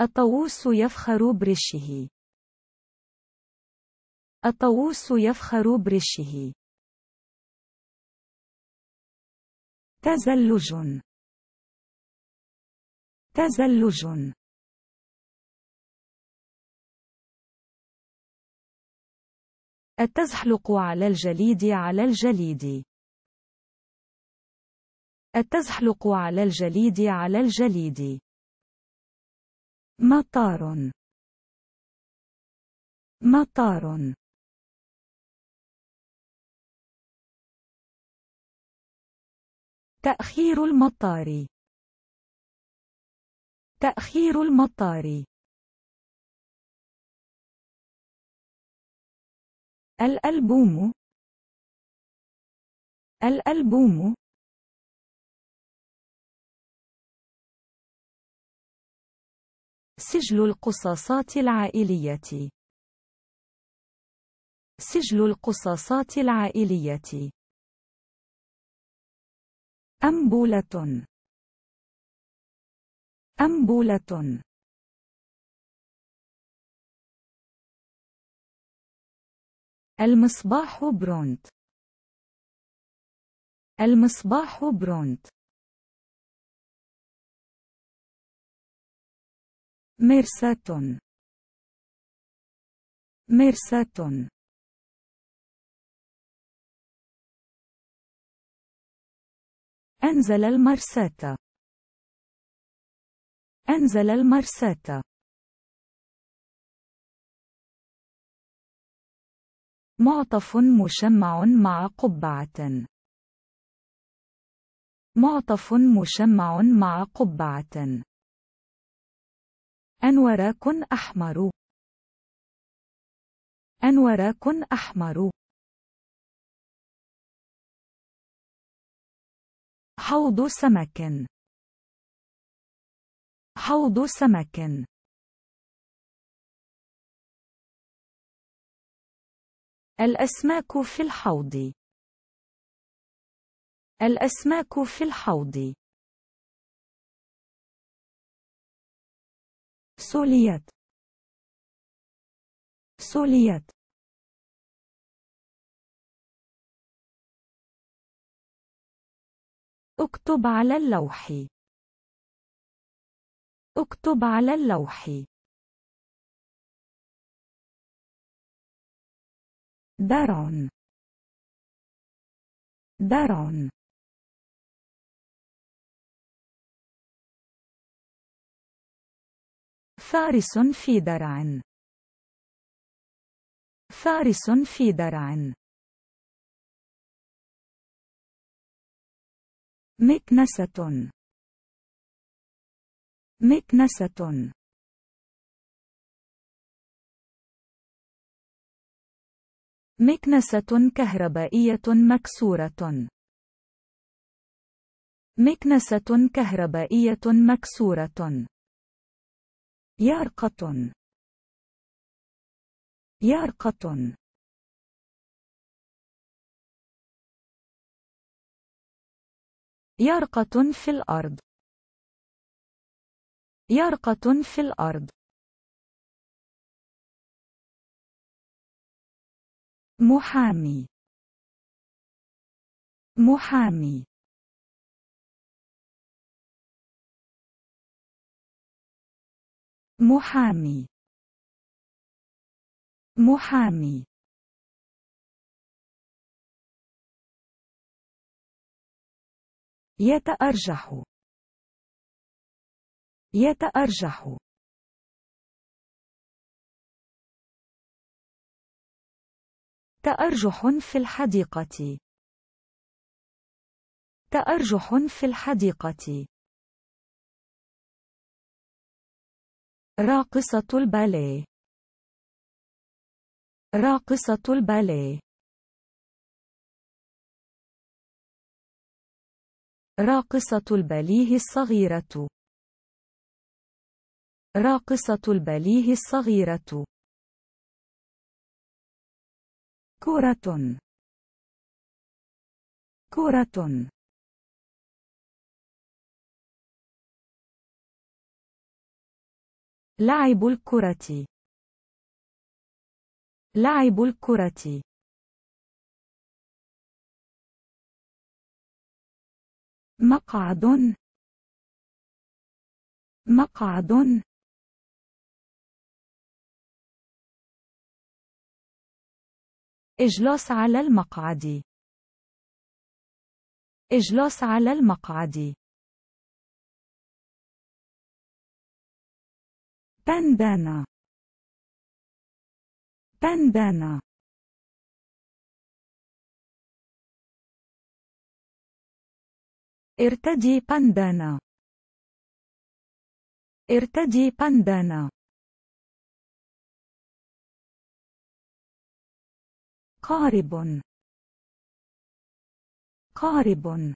الطاووس يفخر برشه الطاووس يفخر برشه تزلج تزلج التزحلق على الجليد على الجليد التزحلق على الجليد على الجليد مطار مطار تأخير المطار تأخير المطار الألبوم الألبوم سجل القصاصات العائلية سجل القصاصات العائلية أمبولة أمبولة المصباح برونت المصباح برونت مرساة مرساة أنزل المرساة أنزل المرساة معطف مشمع مع قبعة معطف مشمع مع قبعة أنورق أحمر أنورق أحمر حوض سمك حوض سمك الأسماك في الحوض الأسماك في الحوض سوليات سوليات اكتب على اللوح اكتب على اللوح درون درون فارس في درع فارس في درع مكنسة مكنسة مكنسة كهربائية مكسورة مكنسة كهربائية مكسورة يرقة يرقة يرقة في الأرض يرقة في الأرض محامي محامي محامي محامي يتأرجح يتأرجح تأرجح في الحديقة تأرجح في الحديقة راقصة البالي راقصة البالي راقصة الباليه الصغيرة راقصة الباليه الصغيرة كرة كرة لعب الكرة لعب الكرة مقعد مقعد اجلس على المقعد اجلس على المقعد بندانا بندانا ارتدي بندانا ارتدي بندانا قارب قارب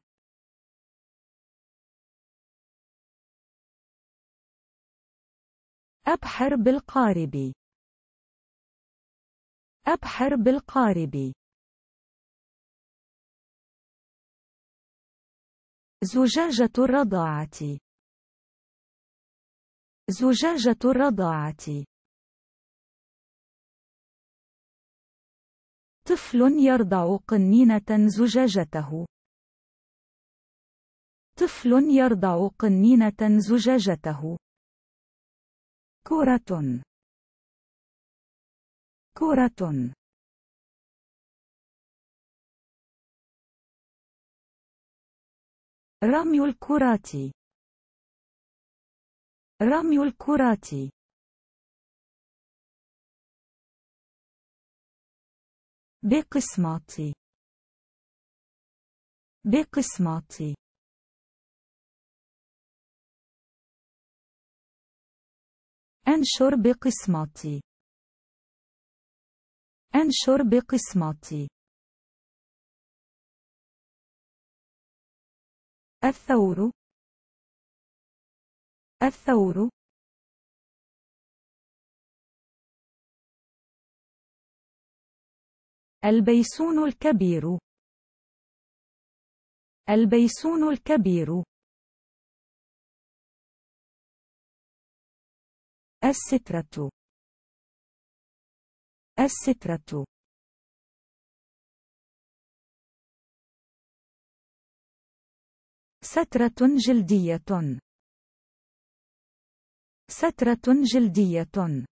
أبحر بالقارب أبحر بالقارب زجاجة الرضاعة زجاجة الرضاعة طفل يرضع قنينة زجاجته طفل يرضع قنينة زجاجته كرة كرة رمي الكرة رمي الكرة بقسماتي بقسماتي أنشر بقسمتي أنشر بقسمتي الثور الثور البيسون الكبير البيسون الكبير السترة السترة سترة جلدية سترة جلدية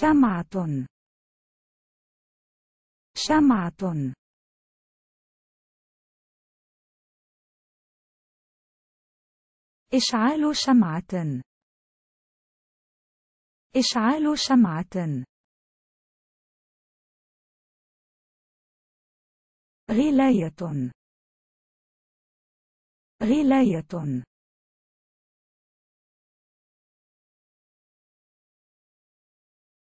شمعة شمعة إشعال شمعة إشعال شمعة غلاية غلاية